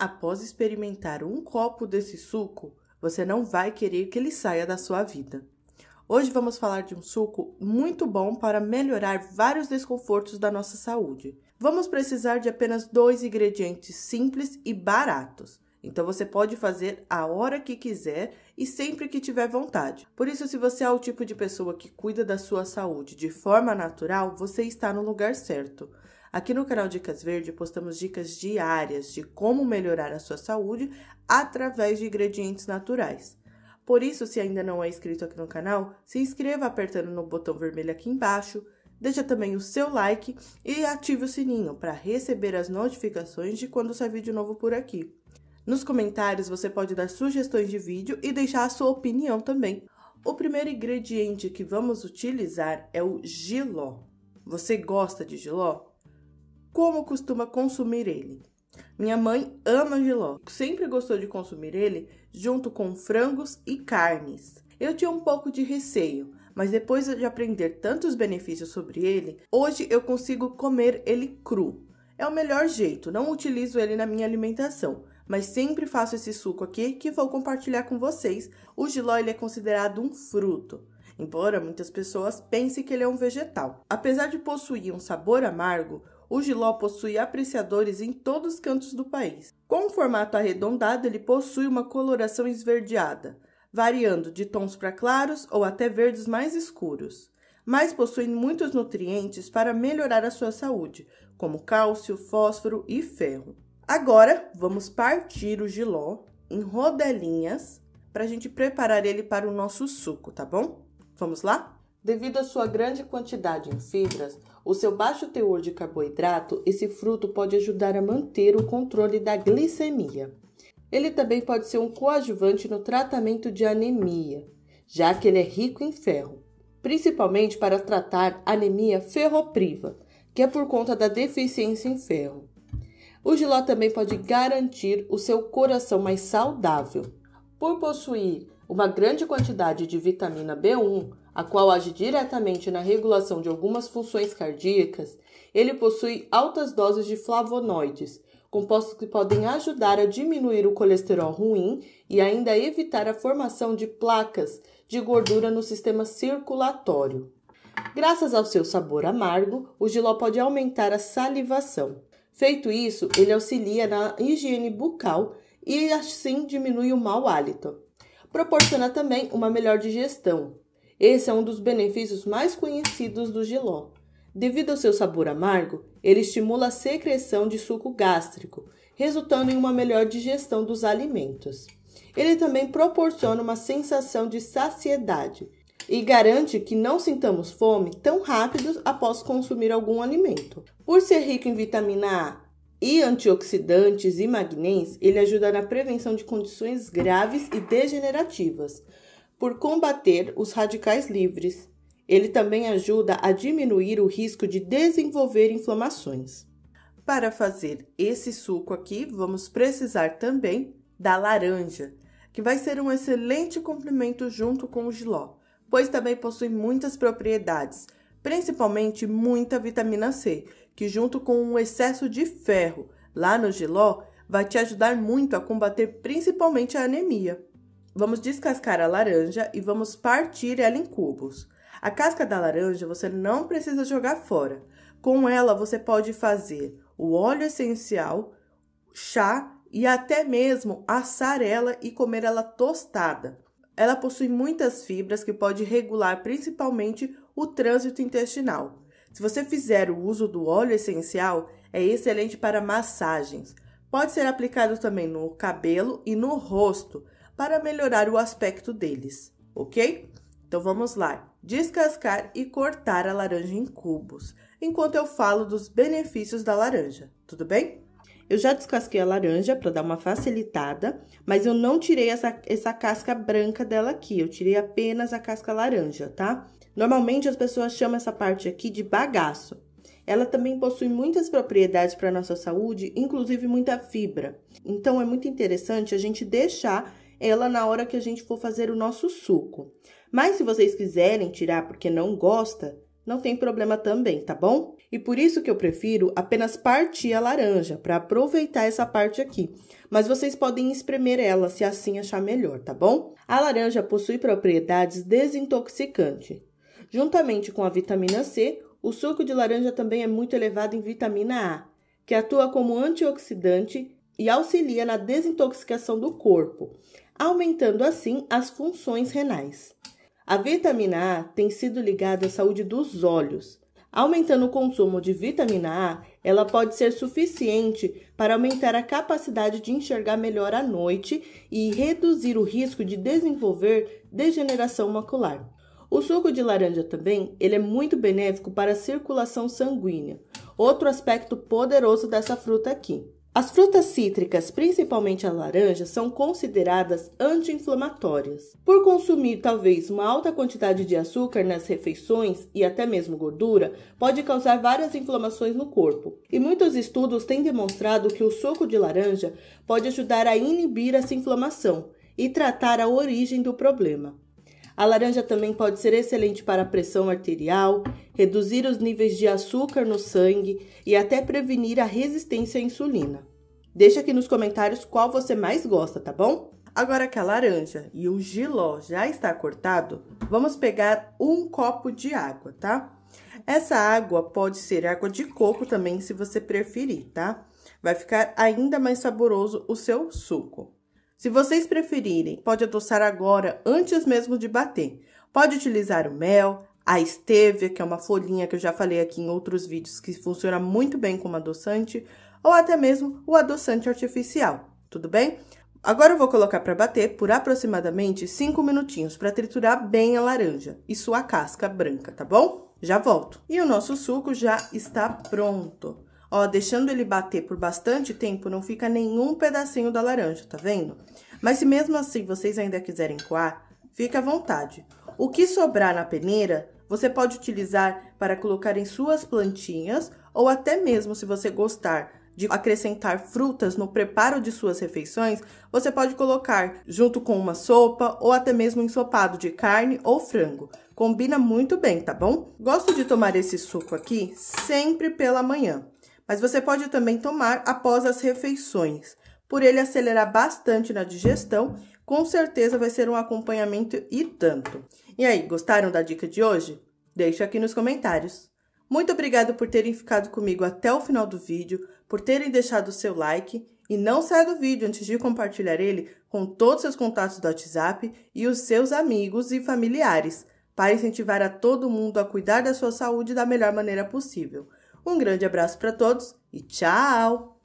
Após experimentar um copo desse suco, você não vai querer que ele saia da sua vida. Hoje vamos falar de um suco muito bom para melhorar vários desconfortos da nossa saúde. Vamos precisar de apenas dois ingredientes simples e baratos. Então você pode fazer a hora que quiser e sempre que tiver vontade. Por isso, se você é o tipo de pessoa que cuida da sua saúde de forma natural, você está no lugar certo. Aqui no canal Dicas Verde postamos dicas diárias de como melhorar a sua saúde através de ingredientes naturais. Por isso, se ainda não é inscrito aqui no canal, se inscreva apertando no botão vermelho aqui embaixo, deixa também o seu like e ative o sininho para receber as notificações de quando sair vídeo novo por aqui. Nos comentários você pode dar sugestões de vídeo e deixar a sua opinião também. O primeiro ingrediente que vamos utilizar é o giló. Você gosta de giló? como costuma consumir ele. Minha mãe ama jiló, sempre gostou de consumir ele junto com frangos e carnes. Eu tinha um pouco de receio, mas depois de aprender tantos benefícios sobre ele, hoje eu consigo comer ele cru. É o melhor jeito, não utilizo ele na minha alimentação, mas sempre faço esse suco aqui que vou compartilhar com vocês. O giló ele é considerado um fruto, embora muitas pessoas pensem que ele é um vegetal. Apesar de possuir um sabor amargo, o giló possui apreciadores em todos os cantos do país. Com um formato arredondado, ele possui uma coloração esverdeada, variando de tons para claros ou até verdes mais escuros. Mas possui muitos nutrientes para melhorar a sua saúde, como cálcio, fósforo e ferro. Agora, vamos partir o giló em rodelinhas para a gente preparar ele para o nosso suco, tá bom? Vamos lá? Devido à sua grande quantidade em fibras, o seu baixo teor de carboidrato, esse fruto pode ajudar a manter o controle da glicemia. Ele também pode ser um coadjuvante no tratamento de anemia, já que ele é rico em ferro, principalmente para tratar anemia ferropriva, que é por conta da deficiência em ferro. O giló também pode garantir o seu coração mais saudável. Por possuir uma grande quantidade de vitamina B1, a qual age diretamente na regulação de algumas funções cardíacas, ele possui altas doses de flavonoides, compostos que podem ajudar a diminuir o colesterol ruim e ainda evitar a formação de placas de gordura no sistema circulatório. Graças ao seu sabor amargo, o giló pode aumentar a salivação. Feito isso, ele auxilia na higiene bucal e assim diminui o mau hálito. Proporciona também uma melhor digestão, esse é um dos benefícios mais conhecidos do giló. Devido ao seu sabor amargo, ele estimula a secreção de suco gástrico, resultando em uma melhor digestão dos alimentos. Ele também proporciona uma sensação de saciedade e garante que não sintamos fome tão rápido após consumir algum alimento. Por ser rico em vitamina A e antioxidantes e magnésio, ele ajuda na prevenção de condições graves e degenerativas por combater os radicais livres. Ele também ajuda a diminuir o risco de desenvolver inflamações. Para fazer esse suco aqui, vamos precisar também da laranja, que vai ser um excelente complemento junto com o giló, pois também possui muitas propriedades, principalmente muita vitamina C, que junto com um excesso de ferro lá no giló, vai te ajudar muito a combater principalmente a anemia. Vamos descascar a laranja e vamos partir ela em cubos. A casca da laranja você não precisa jogar fora. Com ela você pode fazer o óleo essencial, chá e até mesmo assar ela e comer ela tostada. Ela possui muitas fibras que pode regular principalmente o trânsito intestinal. Se você fizer o uso do óleo essencial, é excelente para massagens. Pode ser aplicado também no cabelo e no rosto para melhorar o aspecto deles, ok? Então vamos lá, descascar e cortar a laranja em cubos, enquanto eu falo dos benefícios da laranja, tudo bem? Eu já descasquei a laranja para dar uma facilitada, mas eu não tirei essa, essa casca branca dela aqui, eu tirei apenas a casca laranja, tá? Normalmente as pessoas chamam essa parte aqui de bagaço. Ela também possui muitas propriedades para a nossa saúde, inclusive muita fibra. Então é muito interessante a gente deixar ela na hora que a gente for fazer o nosso suco. Mas se vocês quiserem tirar porque não gosta, não tem problema também, tá bom? E por isso que eu prefiro apenas partir a laranja, para aproveitar essa parte aqui. Mas vocês podem espremer ela, se assim achar melhor, tá bom? A laranja possui propriedades desintoxicantes. Juntamente com a vitamina C, o suco de laranja também é muito elevado em vitamina A, que atua como antioxidante e auxilia na desintoxicação do corpo aumentando assim as funções renais. A vitamina A tem sido ligada à saúde dos olhos. Aumentando o consumo de vitamina A, ela pode ser suficiente para aumentar a capacidade de enxergar melhor à noite e reduzir o risco de desenvolver degeneração macular. O suco de laranja também, ele é muito benéfico para a circulação sanguínea. Outro aspecto poderoso dessa fruta aqui. As frutas cítricas, principalmente a laranja, são consideradas anti-inflamatórias. Por consumir talvez uma alta quantidade de açúcar nas refeições e até mesmo gordura, pode causar várias inflamações no corpo. E muitos estudos têm demonstrado que o suco de laranja pode ajudar a inibir essa inflamação e tratar a origem do problema. A laranja também pode ser excelente para a pressão arterial, reduzir os níveis de açúcar no sangue e até prevenir a resistência à insulina. Deixa aqui nos comentários qual você mais gosta, tá bom? Agora que a laranja e o giló já está cortado, vamos pegar um copo de água, tá? Essa água pode ser água de coco também, se você preferir, tá? Vai ficar ainda mais saboroso o seu suco. Se vocês preferirem, pode adoçar agora antes mesmo de bater. Pode utilizar o mel, a stevia, que é uma folhinha que eu já falei aqui em outros vídeos, que funciona muito bem como adoçante, ou até mesmo o adoçante artificial, tudo bem? Agora eu vou colocar para bater por aproximadamente 5 minutinhos para triturar bem a laranja e sua casca branca, tá bom? Já volto. E o nosso suco já está pronto. Ó, deixando ele bater por bastante tempo, não fica nenhum pedacinho da laranja, tá vendo? Mas se mesmo assim vocês ainda quiserem coar, fica à vontade. O que sobrar na peneira, você pode utilizar para colocar em suas plantinhas ou até mesmo se você gostar de acrescentar frutas no preparo de suas refeições, você pode colocar junto com uma sopa ou até mesmo ensopado de carne ou frango. Combina muito bem, tá bom? Gosto de tomar esse suco aqui sempre pela manhã mas você pode também tomar após as refeições. Por ele acelerar bastante na digestão, com certeza vai ser um acompanhamento e tanto. E aí, gostaram da dica de hoje? Deixe aqui nos comentários. Muito obrigado por terem ficado comigo até o final do vídeo, por terem deixado o seu like e não saia do vídeo antes de compartilhar ele com todos seus contatos do WhatsApp e os seus amigos e familiares, para incentivar a todo mundo a cuidar da sua saúde da melhor maneira possível. Um grande abraço para todos e tchau!